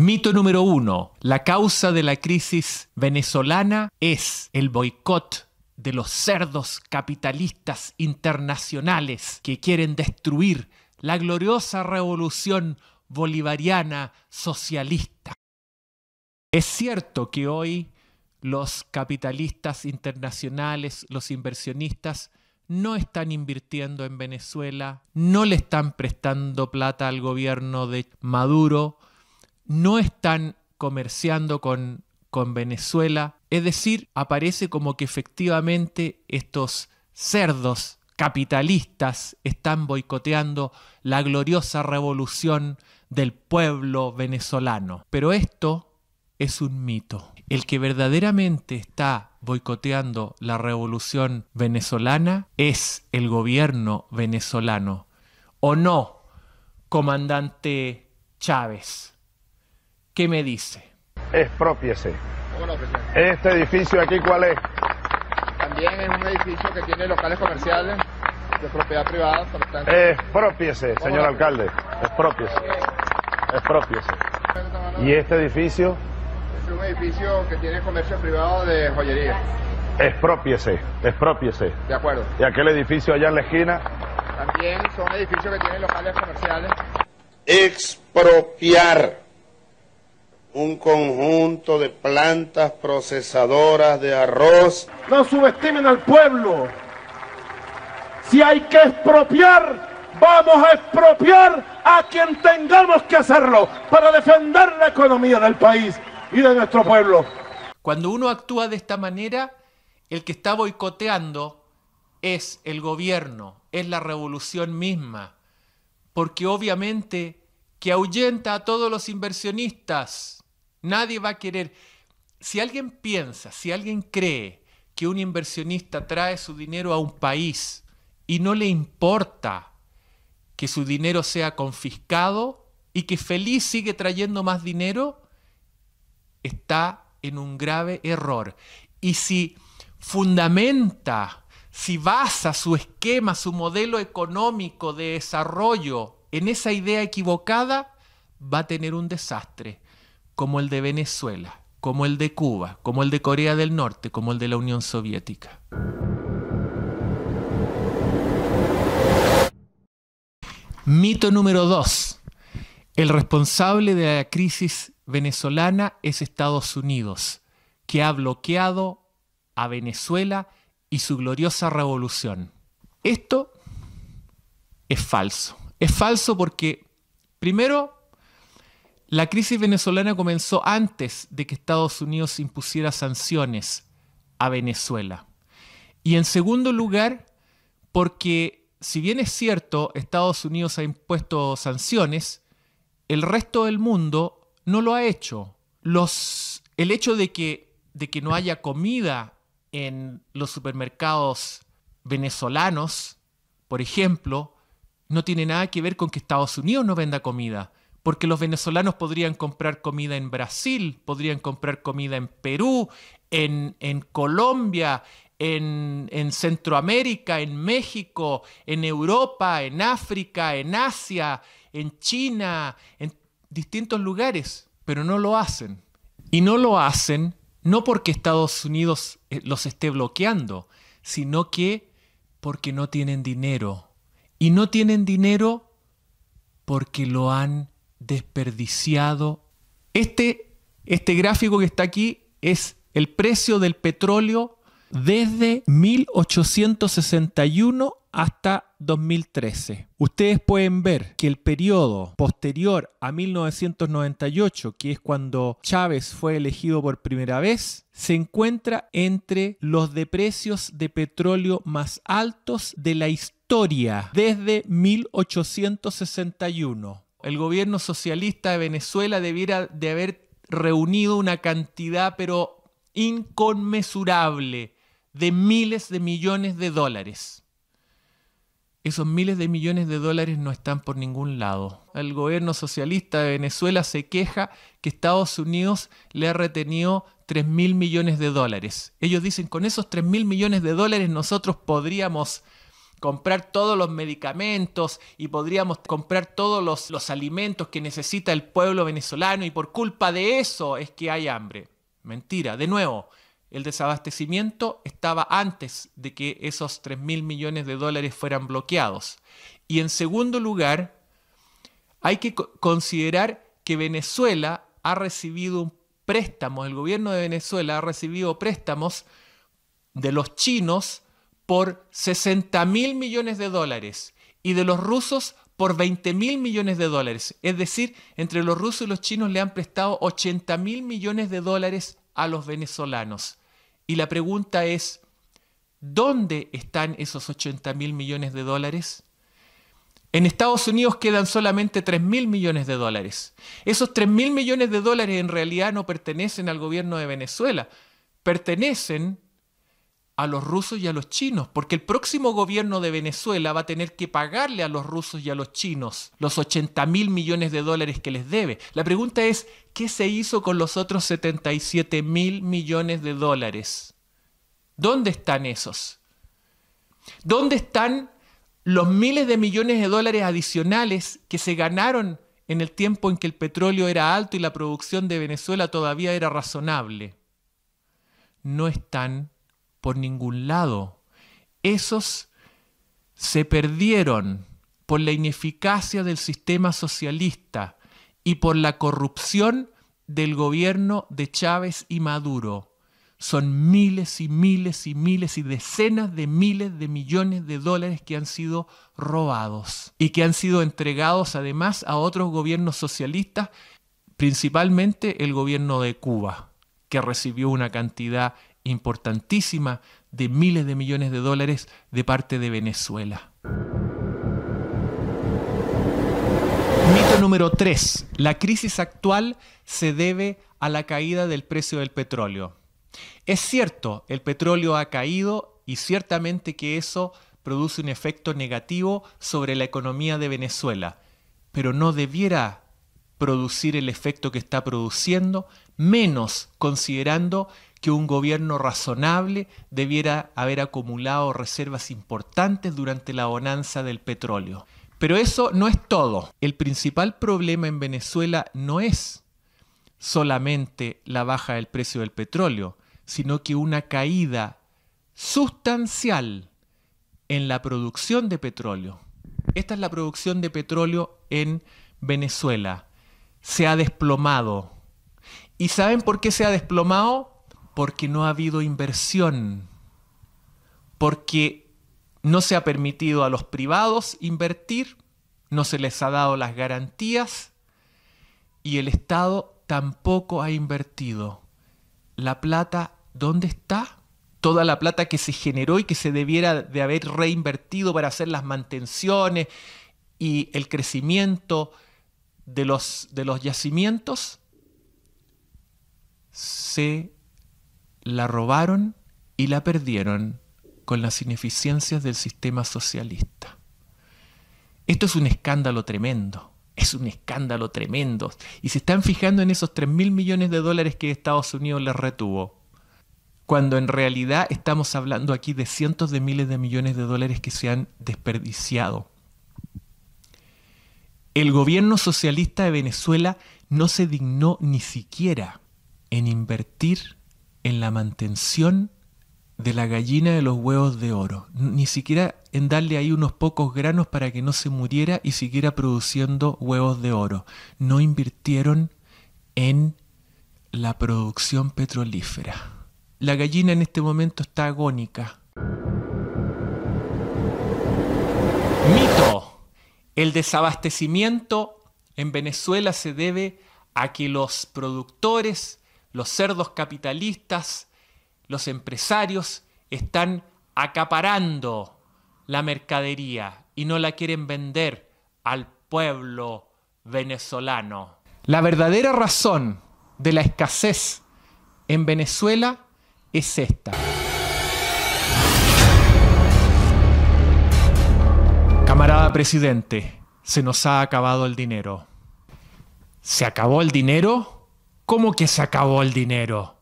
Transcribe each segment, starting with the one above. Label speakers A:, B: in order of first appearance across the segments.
A: Mito número uno. La causa de la crisis venezolana es el boicot de los cerdos capitalistas internacionales que quieren destruir la gloriosa revolución bolivariana socialista. Es cierto que hoy los capitalistas internacionales, los inversionistas, no están invirtiendo en Venezuela, no le están prestando plata al gobierno de Maduro, no están comerciando con, Venezuela. Es decir, aparece como que efectivamente estos cerdos capitalistas están boicoteando la gloriosa revolución del pueblo venezolano. Pero esto es un mito. El que verdaderamente está boicoteando la revolución venezolana es el gobierno venezolano. ¿O no, comandante Chávez? ¿Qué me dice?
B: Expropiese. Este edificio aquí, ¿cuál es? También es un edificio que tiene locales comerciales de propiedad privada. Por tanto... señor alcalde. Expropiese. Expropiese. ¿Y este edificio? Es un edificio que tiene comercio privado de joyería. Expropiese, expropiese. De acuerdo. ¿Y aquel edificio allá en la esquina? También son edificios que tienen locales comerciales. Expropiar un conjunto de plantas procesadoras de arroz. No subestimen al pueblo. Si hay que expropiar, vamos a expropiar a quien tengamos que hacerlo para defender la economía del país y de nuestro pueblo. Cuando uno actúa de esta manera, el que está
A: boicoteando es el gobierno, es la revolución misma, porque obviamente que ahuyenta a todos los inversionistas Nadie va a querer. Si alguien piensa, si alguien cree que un inversionista trae su dinero a un país y no le importa que su dinero sea confiscado y que feliz sigue trayendo más dinero, está en un grave error. Y si fundamenta, si basa su esquema, su modelo económico de desarrollo en esa idea equivocada, va a tener un desastre como el de Venezuela, como el de Cuba, como el de Corea del Norte, como el de la Unión Soviética. Mito número 2. El responsable de la crisis venezolana es Estados Unidos, que ha bloqueado a Venezuela y su gloriosa revolución. Esto es falso. Es falso porque, primero, la crisis venezolana comenzó antes de que Estados Unidos impusiera sanciones a Venezuela. Y en segundo lugar, porque si bien es cierto, Estados Unidos ha impuesto sanciones, el resto del mundo no lo ha hecho. el hecho de que no haya comida en los supermercados venezolanos, por ejemplo, no tiene nada que ver con que Estados Unidos no venda comida porque los venezolanos podrían comprar comida en Brasil, podrían comprar comida en Perú, en, Colombia, en, en, Centroamérica, en México, en Europa, en África, en Asia, en China, en distintos lugares, pero no lo hacen. Y no lo hacen no porque Estados Unidos eh, los esté bloqueando, sino que porque no tienen dinero. Y no tienen dinero porque lo han desperdiciado. Este, este, gráfico que está aquí es el precio del petróleo desde 1861 hasta 2013. Ustedes pueden ver que el periodo posterior a 1998, que es cuando Chávez fue elegido por primera vez, se encuentra entre los de precios de petróleo más altos de la historia desde 1861 el gobierno socialista de Venezuela debiera de haber reunido una cantidad pero inconmensurable de miles de millones de dólares. Esos miles de millones de dólares no están por ningún lado. El gobierno socialista de Venezuela se queja que Estados Unidos le ha retenido 3 mil millones de dólares. Ellos dicen, con esos 3 mil millones de dólares nosotros podríamos comprar todos los medicamentos y podríamos comprar todos los, alimentos que necesita el pueblo venezolano y por culpa de eso es que hay hambre. Mentira, de nuevo, el desabastecimiento estaba antes de que esos 3 mil millones de dólares fueran bloqueados. Y en segundo lugar, hay que considerar que Venezuela ha recibido un préstamo, el gobierno de Venezuela ha recibido préstamos de los chinos por 60 mil millones de dólares y de los rusos por 20 mil millones de dólares. Es decir, entre los rusos y los chinos le han prestado 80 mil millones de dólares a los venezolanos. Y la pregunta es, ¿dónde están esos 80 mil millones de dólares? En Estados Unidos quedan solamente 3 mil millones de dólares. Esos 3 mil millones de dólares en realidad no pertenecen al gobierno de Venezuela, pertenecen a los rusos y a los chinos, porque el próximo gobierno de Venezuela va a tener que pagarle a los rusos y a los chinos los 80 mil millones de dólares que les debe. La pregunta es, ¿qué se hizo con los otros 77 mil millones de dólares? ¿Dónde están esos? ¿Dónde están los miles de millones de dólares adicionales que se ganaron en el tiempo en que el petróleo era alto y la producción de Venezuela todavía era razonable? No están por ningún lado. Esos se perdieron por la ineficacia del sistema socialista y por la corrupción del gobierno de Chávez y Maduro. Son miles y miles y miles y decenas de miles de millones de dólares que han sido robados y que han sido entregados además a otros gobiernos socialistas, principalmente el gobierno de Cuba, que recibió una cantidad importantísima de miles de millones de dólares de parte de Venezuela. Mito número 3. La crisis actual se debe a la caída del precio del petróleo. Es cierto, el petróleo ha caído y ciertamente que eso produce un efecto negativo sobre la economía de Venezuela, pero no debiera producir el efecto que está produciendo, menos considerando que un gobierno razonable debiera haber acumulado reservas importantes durante la bonanza del petróleo. Pero eso no es todo. El principal problema en Venezuela no es solamente la baja del precio del petróleo, sino que una caída sustancial en la producción de petróleo. Esta es la producción de petróleo en Venezuela. Se ha desplomado. ¿Y saben por qué se ha desplomado? porque no ha habido inversión, porque no se ha permitido a los privados invertir, no se les ha dado las garantías y el Estado tampoco ha invertido. La plata, ¿dónde está? Toda la plata que se generó y que se debiera de haber reinvertido para hacer las mantenciones y el crecimiento de los, de los yacimientos, se la robaron y la perdieron con las ineficiencias del sistema socialista. Esto es un escándalo tremendo, es un escándalo tremendo. Y se están fijando en esos 3 mil millones de dólares que Estados Unidos les retuvo, cuando en realidad estamos hablando aquí de cientos de miles de millones de dólares que se han desperdiciado. El gobierno socialista de Venezuela no se dignó ni siquiera en invertir en la mantención de la gallina de los huevos de oro, ni siquiera en darle ahí unos pocos granos para que no se muriera y siguiera produciendo huevos de oro. No invirtieron en la producción petrolífera. La gallina en este momento está agónica. Mito. El desabastecimiento en Venezuela se debe a que los productores los cerdos capitalistas, los empresarios están acaparando la mercadería y no la quieren vender al pueblo venezolano. La verdadera razón de la escasez en Venezuela es esta. Camarada presidente, se nos ha acabado el dinero. ¿Se acabó el dinero? ¿Cómo que se acabó el dinero?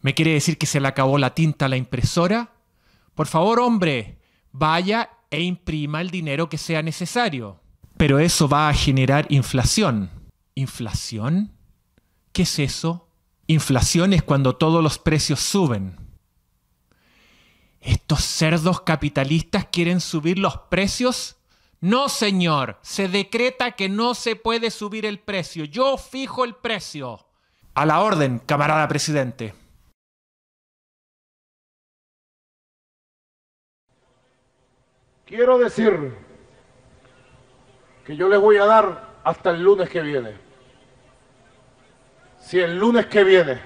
A: ¿Me quiere decir que se le acabó la tinta a la impresora? Por favor, hombre, vaya e imprima el dinero que sea necesario. Pero eso va a generar inflación. ¿Inflación? ¿Qué es eso? Inflación es cuando todos los precios suben. ¿Estos cerdos capitalistas quieren subir los precios? No, señor, se decreta que no se puede subir el precio. Yo fijo el precio. A la orden, camarada presidente.
B: Quiero decir que yo les voy a dar hasta el lunes que viene. Si el lunes que viene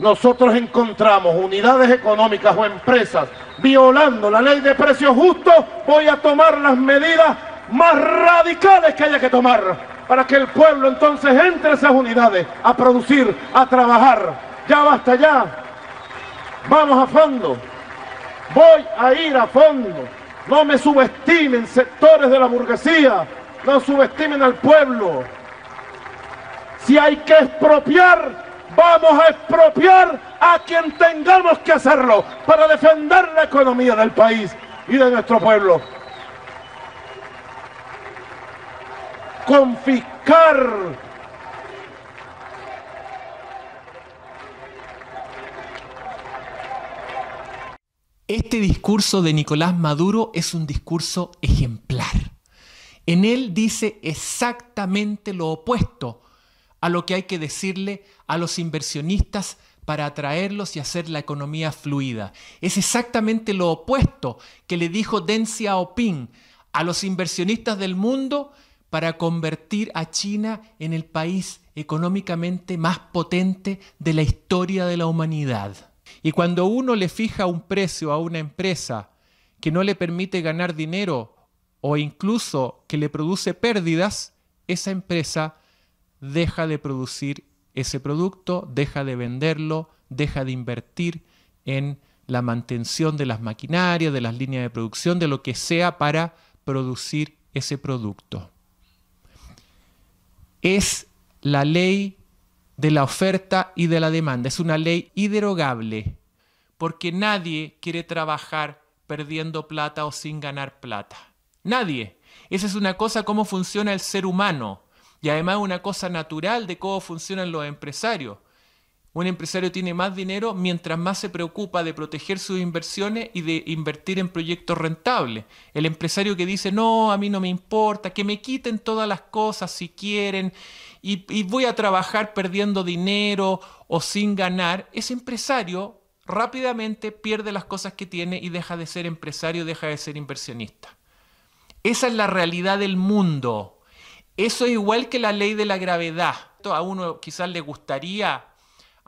B: nosotros encontramos unidades económicas o empresas violando la ley de precios justos, voy a tomar las medidas más radicales que haya que tomar para que el pueblo entonces entre esas unidades a producir, a trabajar. Ya basta ya. Vamos a fondo. Voy a ir a fondo. No me subestimen sectores de la burguesía. No subestimen al pueblo. Si hay que expropiar, vamos a expropiar a quien tengamos que hacerlo para defender la economía del país y de nuestro pueblo. confiscar
A: Este discurso de Nicolás Maduro es un discurso ejemplar. En él dice exactamente lo opuesto a lo que hay que decirle a los inversionistas para atraerlos y hacer la economía fluida. Es exactamente lo opuesto que le dijo Dencia Opin a los inversionistas del mundo para convertir a China en el país económicamente más potente de la historia de la humanidad. Y cuando uno le fija un precio a una empresa que no le permite ganar dinero o incluso que le produce pérdidas, esa empresa deja de producir ese producto, deja de venderlo, deja de invertir en la mantención de las maquinarias, de las líneas de producción, de lo que sea para producir ese producto es la ley de la oferta y de la demanda. Es una ley inderogable porque nadie quiere trabajar perdiendo plata o sin ganar plata. Nadie. Esa es una cosa cómo funciona el ser humano y además una cosa natural de cómo funcionan los empresarios. Un empresario tiene más dinero mientras más se preocupa de proteger sus inversiones y de invertir en proyectos rentables. El empresario que dice, no, a mí no me importa, que me quiten todas las cosas si quieren y, voy a trabajar perdiendo dinero o sin ganar, ese empresario rápidamente pierde las cosas que tiene y deja de ser empresario, deja de ser inversionista. Esa es la realidad del mundo. Eso es igual que la ley de la gravedad. A uno quizás le gustaría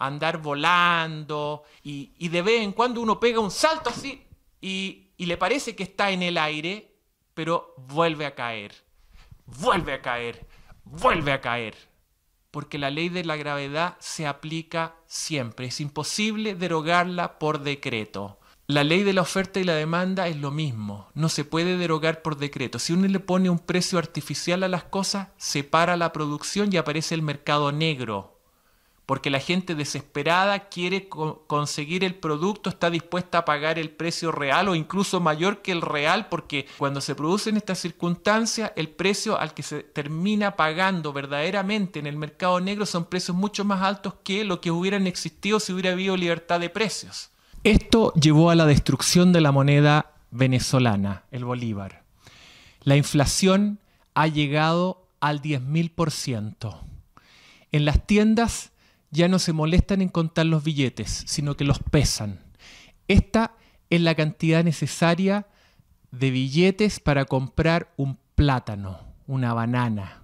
A: andar volando y, de vez en cuando uno pega un salto así y, y le parece que está en el aire, pero vuelve a caer, vuelve a caer, vuelve a caer. Porque la ley de la gravedad se aplica siempre, es imposible derogarla por decreto. La ley de la oferta y la demanda es lo mismo, no se puede derogar por decreto. Si uno le pone un precio artificial a las cosas, se para la producción y aparece el mercado negro porque la gente desesperada quiere conseguir el producto, está dispuesta a pagar el precio real o incluso mayor que el real, porque cuando se producen estas circunstancias, el precio al que se termina pagando verdaderamente en el mercado negro son precios mucho más altos que lo que hubieran existido si hubiera habido libertad de precios. Esto llevó a la destrucción de la moneda venezolana, el bolívar. La inflación ha llegado al 10.000%. En las tiendas ya no se molestan en contar los billetes, sino que los pesan. Esta es la cantidad necesaria de billetes para comprar un plátano, una banana.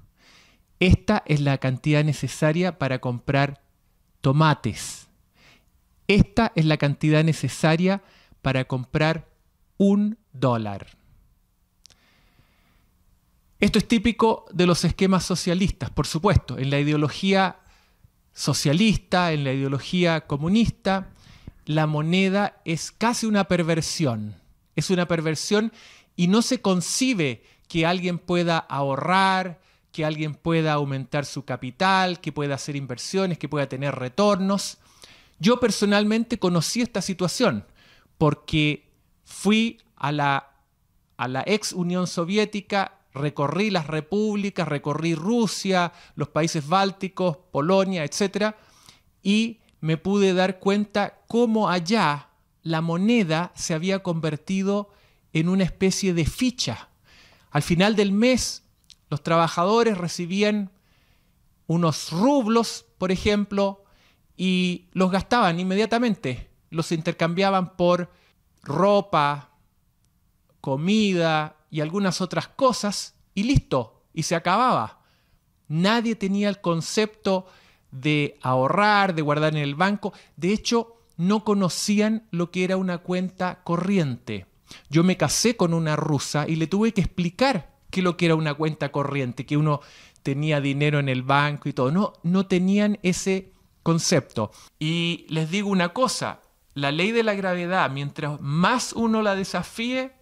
A: Esta es la cantidad necesaria para comprar tomates. Esta es la cantidad necesaria para comprar un dólar. Esto es típico de los esquemas socialistas, por supuesto. En la ideología socialista, en la ideología comunista, la moneda es casi una perversión. Es una perversión y no se concibe que alguien pueda ahorrar, que alguien pueda aumentar su capital, que pueda hacer inversiones, que pueda tener retornos. Yo personalmente conocí esta situación porque fui a la, a la ex Unión Soviética recorrí las repúblicas, recorrí Rusia, los países bálticos, Polonia, etc. Y me pude dar cuenta cómo allá la moneda se había convertido en una especie de ficha. Al final del mes, los trabajadores recibían unos rublos, por ejemplo, y los gastaban inmediatamente. Los intercambiaban por ropa, comida, y algunas otras cosas y listo, y se acababa. Nadie tenía el concepto de ahorrar, de guardar en el banco. De hecho, no conocían lo que era una cuenta corriente. Yo me casé con una rusa y le tuve que explicar qué lo que era una cuenta corriente, que uno tenía dinero en el banco y todo. No, no tenían ese concepto. Y les digo una cosa, la ley de la gravedad, mientras más uno la desafíe,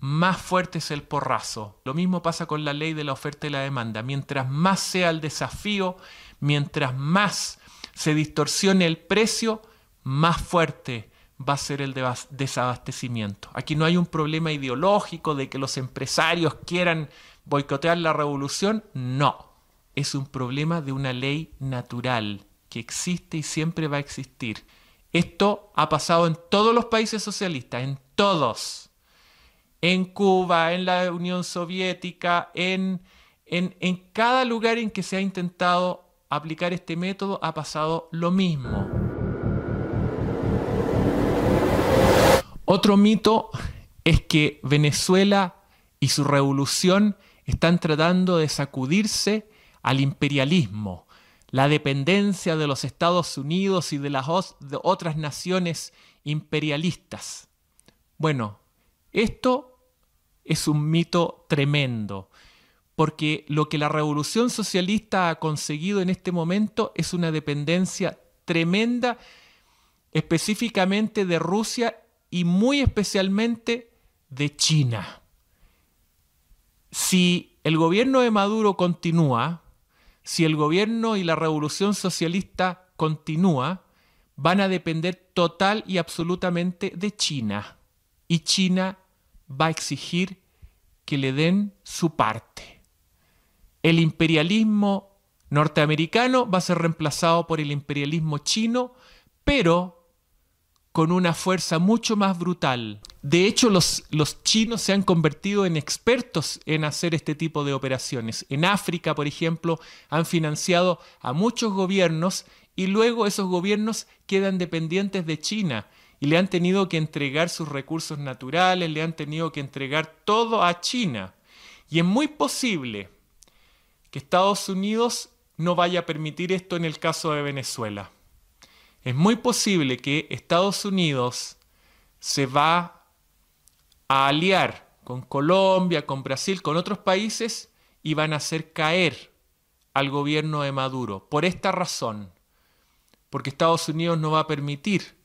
A: más fuerte es el porrazo. Lo mismo pasa con la ley de la oferta y la demanda. Mientras más sea el desafío, mientras más se distorsione el precio, más fuerte va a ser el desabastecimiento. Aquí no hay un problema ideológico de que los empresarios quieran boicotear la revolución, no. Es un problema de una ley natural que existe y siempre va a existir. Esto ha pasado en todos los países socialistas, en todos en Cuba, en la Unión Soviética, en, en, cada lugar en que se ha intentado aplicar este método ha pasado lo mismo. Otro mito es que Venezuela y su revolución están tratando de sacudirse al imperialismo, la dependencia de los Estados Unidos y de las de otras naciones imperialistas. Bueno, esto es un mito tremendo, porque lo que la revolución socialista ha conseguido en este momento es una dependencia tremenda específicamente de Rusia y muy especialmente de China. Si el gobierno de Maduro continúa, si el gobierno y la revolución socialista continúa, van a depender total y absolutamente de China. Y China va a exigir que le den su parte. El imperialismo norteamericano va a ser reemplazado por el imperialismo chino, pero con una fuerza mucho más brutal. De hecho, los, chinos se han convertido en expertos en hacer este tipo de operaciones. En África, por ejemplo, han financiado a muchos gobiernos y luego esos gobiernos quedan dependientes de China y le han tenido que entregar sus recursos naturales, le han tenido que entregar todo a China. Y es muy posible que Estados Unidos no vaya a permitir esto en el caso de Venezuela. Es muy posible que Estados Unidos se va a aliar con Colombia, con Brasil, con otros países y van a hacer caer al gobierno de Maduro. Por esta razón, porque Estados Unidos no va a permitir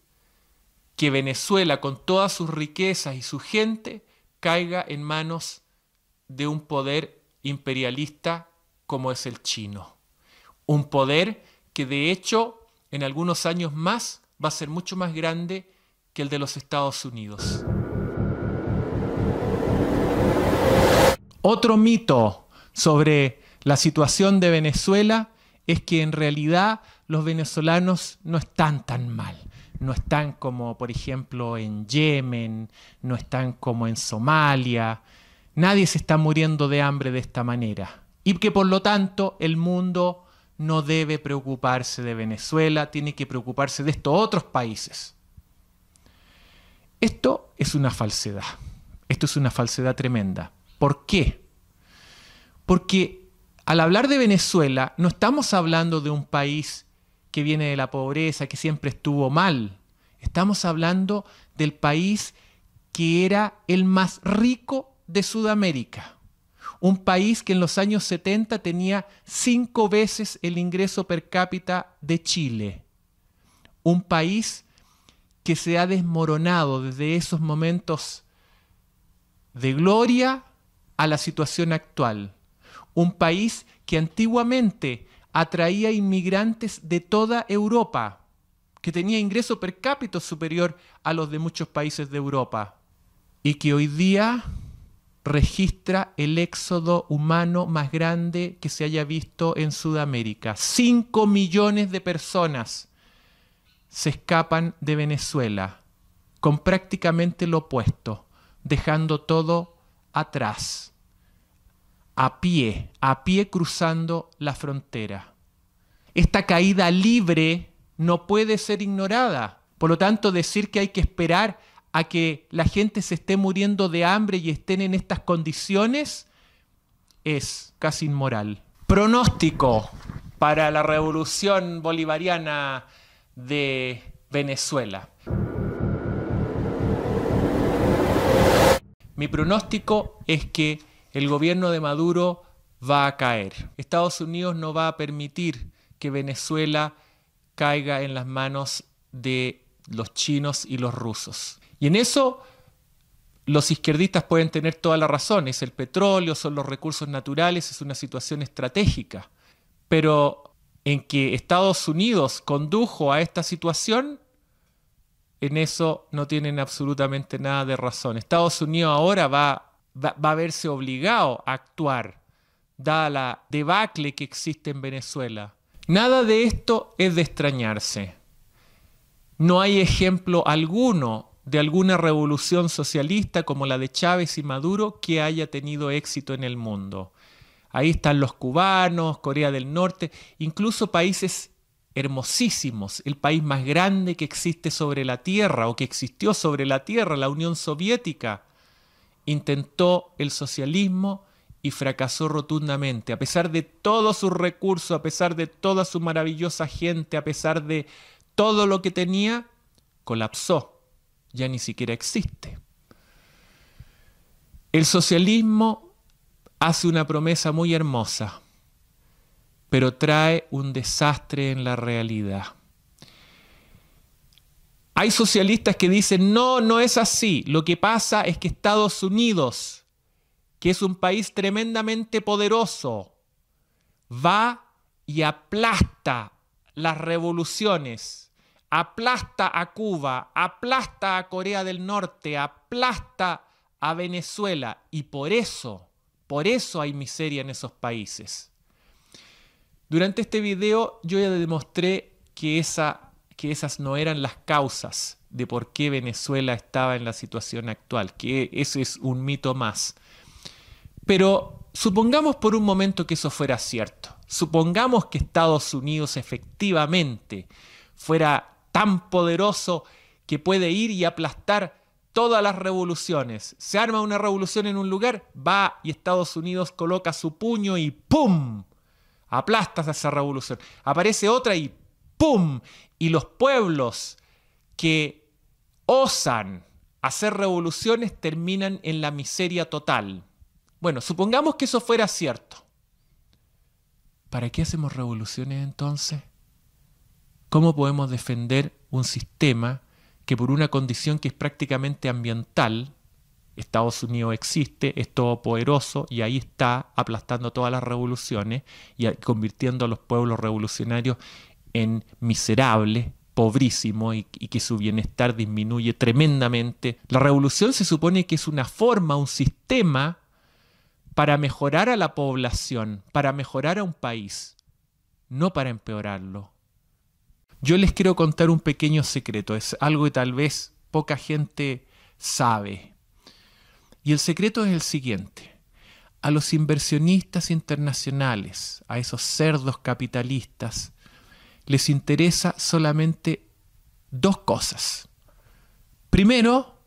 A: que Venezuela, con todas sus riquezas y su gente, caiga en manos de un poder imperialista como es el chino. Un poder que de hecho en algunos años más va a ser mucho más grande que el de los Estados Unidos. Otro mito sobre la situación de Venezuela es que en realidad los venezolanos no están tan mal no están como, por ejemplo, en Yemen, no están como en Somalia. Nadie se está muriendo de hambre de esta manera. Y que por lo tanto el mundo no debe preocuparse de Venezuela, tiene que preocuparse de estos otros países. Esto es una falsedad. Esto es una falsedad tremenda. ¿Por qué? Porque al hablar de Venezuela no estamos hablando de un país que viene de la pobreza, que siempre estuvo mal. Estamos hablando del país que era el más rico de Sudamérica. Un país que en los años 70 tenía cinco veces el ingreso per cápita de Chile. Un país que se ha desmoronado desde esos momentos de gloria a la situación actual. Un país que antiguamente atraía inmigrantes de toda Europa, que tenía ingreso per cápita superior a los de muchos países de Europa, y que hoy día registra el éxodo humano más grande que se haya visto en Sudamérica. Cinco millones de personas se escapan de Venezuela con prácticamente lo opuesto, dejando todo atrás a pie, a pie cruzando la frontera. Esta caída libre no puede ser ignorada. Por lo tanto, decir que hay que esperar a que la gente se esté muriendo de hambre y estén en estas condiciones es casi inmoral. Pronóstico para la revolución bolivariana de Venezuela. Mi pronóstico es que el gobierno de Maduro va a caer. Estados Unidos no va a permitir que Venezuela caiga en las manos de los chinos y los rusos. Y en eso los izquierdistas pueden tener toda la razón. Es el petróleo, son los recursos naturales, es una situación estratégica. Pero en que Estados Unidos condujo a esta situación, en eso no tienen absolutamente nada de razón. Estados Unidos ahora va va, a verse obligado a actuar, dada la debacle que existe en Venezuela. Nada de esto es de extrañarse. No hay ejemplo alguno de alguna revolución socialista como la de Chávez y Maduro que haya tenido éxito en el mundo. Ahí están los cubanos, Corea del Norte, incluso países hermosísimos, el país más grande que existe sobre la Tierra o que existió sobre la Tierra, la Unión Soviética, intentó el socialismo y fracasó rotundamente, a pesar de todos sus recursos, a pesar de toda su maravillosa gente, a pesar de todo lo que tenía, colapsó, ya ni siquiera existe. El socialismo hace una promesa muy hermosa, pero trae un desastre en la realidad. Hay socialistas que dicen, no, no es así. Lo que pasa es que Estados Unidos, que es un país tremendamente poderoso, va y aplasta las revoluciones, aplasta a Cuba, aplasta a Corea del Norte, aplasta a Venezuela. Y por eso, por eso hay miseria en esos países. Durante este video yo ya demostré que esa que esas no eran las causas de por qué Venezuela estaba en la situación actual, que eso es un mito más. Pero supongamos por un momento que eso fuera cierto. Supongamos que Estados Unidos efectivamente fuera tan poderoso que puede ir y aplastar todas las revoluciones. Se arma una revolución en un lugar, va y Estados Unidos coloca su puño y ¡pum! Aplastas esa revolución. Aparece otra y ¡Pum! Y los pueblos que osan hacer revoluciones terminan en la miseria total. Bueno, supongamos que eso fuera cierto. ¿Para qué hacemos revoluciones entonces? ¿Cómo podemos defender un sistema que por una condición que es prácticamente ambiental, Estados Unidos existe, es todopoderoso y ahí está aplastando todas las revoluciones y convirtiendo a los pueblos revolucionarios en miserable, pobrísimo y, y, que su bienestar disminuye tremendamente. La revolución se supone que es una forma, un sistema para mejorar a la población, para mejorar a un país, no para empeorarlo. Yo les quiero contar un pequeño secreto, es algo que tal vez poca gente sabe. Y el secreto es el siguiente. A los inversionistas internacionales, a esos cerdos capitalistas, les interesa solamente dos cosas. Primero,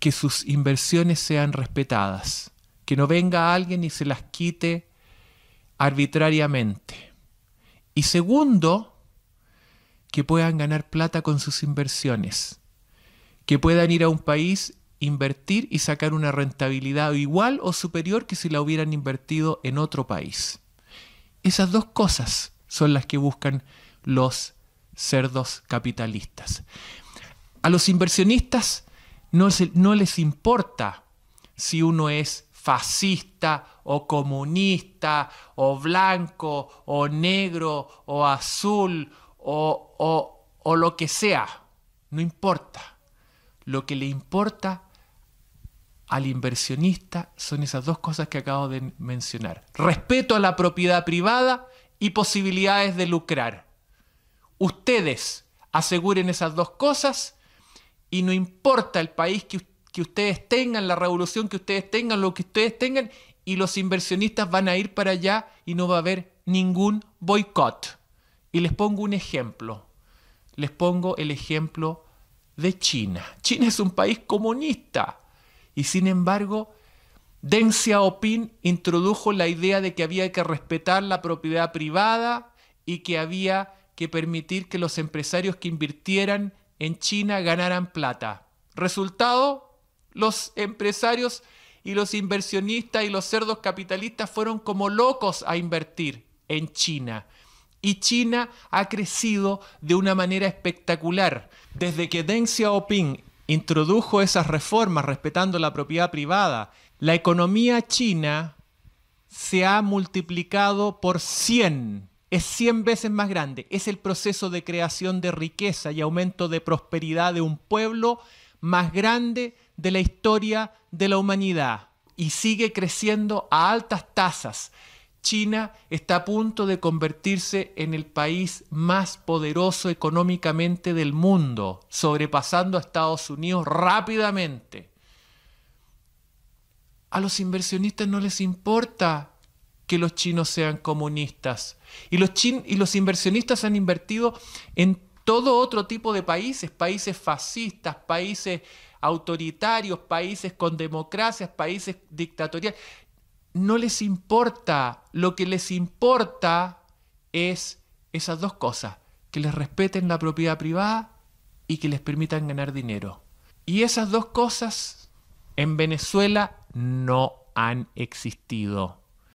A: que sus inversiones sean respetadas, que no venga alguien y se las quite arbitrariamente. Y segundo, que puedan ganar plata con sus inversiones, que puedan ir a un país, invertir y sacar una rentabilidad igual o superior que si la hubieran invertido en otro país. Esas dos cosas son las que buscan los cerdos capitalistas. A los inversionistas no, no les importa si uno es fascista o comunista o blanco o negro o azul o, o, o lo que sea. No importa. Lo que le importa al inversionista son esas dos cosas que acabo de mencionar. Respeto a la propiedad privada y posibilidades de lucrar. Ustedes aseguren esas dos cosas y no importa el país que, que, ustedes tengan, la revolución que ustedes tengan, lo que ustedes tengan, y los inversionistas van a ir para allá y no va a haber ningún boicot. Y les pongo un ejemplo. Les pongo el ejemplo de China. China es un país comunista y sin embargo Deng Xiaoping introdujo la idea de que había que respetar la propiedad privada y que había que permitir que los empresarios que invirtieran en China ganaran plata. Resultado, los empresarios y los inversionistas y los cerdos capitalistas fueron como locos a invertir en China. Y China ha crecido de una manera espectacular. Desde que Deng Xiaoping introdujo esas reformas respetando la propiedad privada la economía china se ha multiplicado por 100, es 100 veces más grande. Es el proceso de creación de riqueza y aumento de prosperidad de un pueblo más grande de la historia de la humanidad y sigue creciendo a altas tasas. China está a punto de convertirse en el país más poderoso económicamente del mundo, sobrepasando a Estados Unidos rápidamente a los inversionistas no les importa que los chinos sean comunistas. Y los, y los inversionistas han invertido en todo otro tipo de países, países fascistas, países autoritarios, países con democracias, países dictatoriales. No les importa, lo que les importa es esas dos cosas, que les respeten la propiedad privada y que les permitan ganar dinero. Y esas dos cosas en Venezuela no han existido